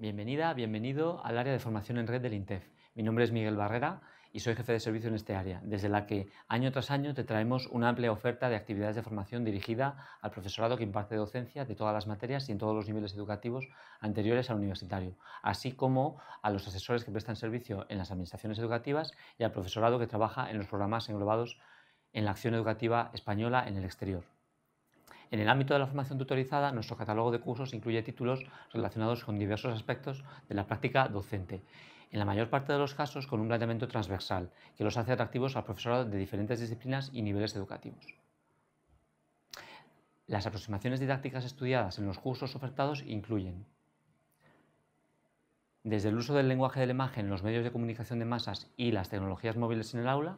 Bienvenida, bienvenido al área de formación en red del INTEF. Mi nombre es Miguel Barrera y soy jefe de servicio en este área, desde la que año tras año te traemos una amplia oferta de actividades de formación dirigida al profesorado que imparte docencia de todas las materias y en todos los niveles educativos anteriores al universitario, así como a los asesores que prestan servicio en las administraciones educativas y al profesorado que trabaja en los programas englobados en la acción educativa española en el exterior. En el ámbito de la formación tutorizada, nuestro catálogo de cursos incluye títulos relacionados con diversos aspectos de la práctica docente, en la mayor parte de los casos con un planteamiento transversal, que los hace atractivos al profesorado de diferentes disciplinas y niveles educativos. Las aproximaciones didácticas estudiadas en los cursos ofertados incluyen desde el uso del lenguaje de la imagen en los medios de comunicación de masas y las tecnologías móviles en el aula,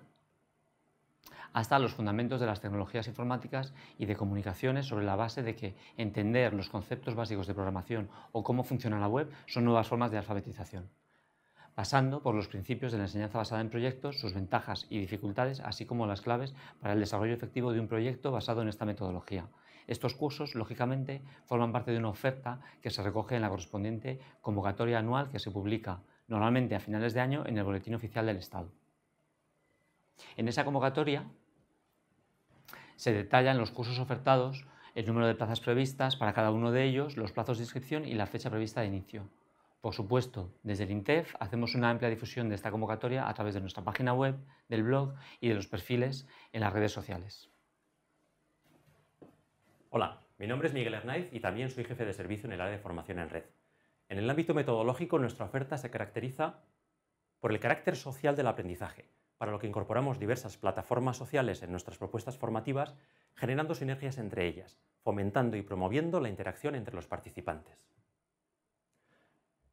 hasta los fundamentos de las tecnologías informáticas y de comunicaciones sobre la base de que entender los conceptos básicos de programación o cómo funciona la web son nuevas formas de alfabetización pasando por los principios de la enseñanza basada en proyectos, sus ventajas y dificultades, así como las claves para el desarrollo efectivo de un proyecto basado en esta metodología. Estos cursos, lógicamente, forman parte de una oferta que se recoge en la correspondiente convocatoria anual que se publica normalmente a finales de año en el Boletín Oficial del Estado. En esa convocatoria se detallan los cursos ofertados, el número de plazas previstas para cada uno de ellos, los plazos de inscripción y la fecha prevista de inicio. Por supuesto, desde el INTEF hacemos una amplia difusión de esta convocatoria a través de nuestra página web, del blog y de los perfiles en las redes sociales. Hola, mi nombre es Miguel Hernández y también soy jefe de servicio en el área de formación en red. En el ámbito metodológico, nuestra oferta se caracteriza por el carácter social del aprendizaje, para lo que incorporamos diversas plataformas sociales en nuestras propuestas formativas, generando sinergias entre ellas, fomentando y promoviendo la interacción entre los participantes.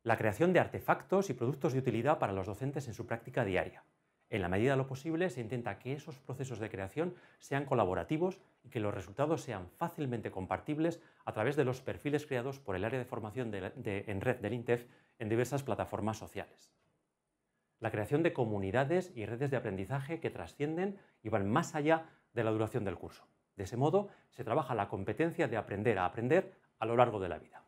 La creación de artefactos y productos de utilidad para los docentes en su práctica diaria. En la medida de lo posible se intenta que esos procesos de creación sean colaborativos y que los resultados sean fácilmente compartibles a través de los perfiles creados por el área de formación en red del INTEF en diversas plataformas sociales la creación de comunidades y redes de aprendizaje que trascienden y van más allá de la duración del curso. De ese modo, se trabaja la competencia de aprender a aprender a lo largo de la vida.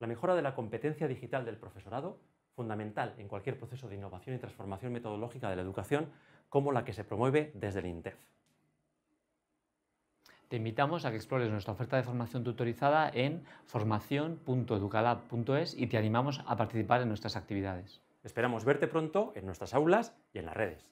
La mejora de la competencia digital del profesorado, fundamental en cualquier proceso de innovación y transformación metodológica de la educación, como la que se promueve desde el INTEF. Te invitamos a que explores nuestra oferta de formación tutorizada en formación.educalab.es y te animamos a participar en nuestras actividades. Esperamos verte pronto en nuestras aulas y en las redes.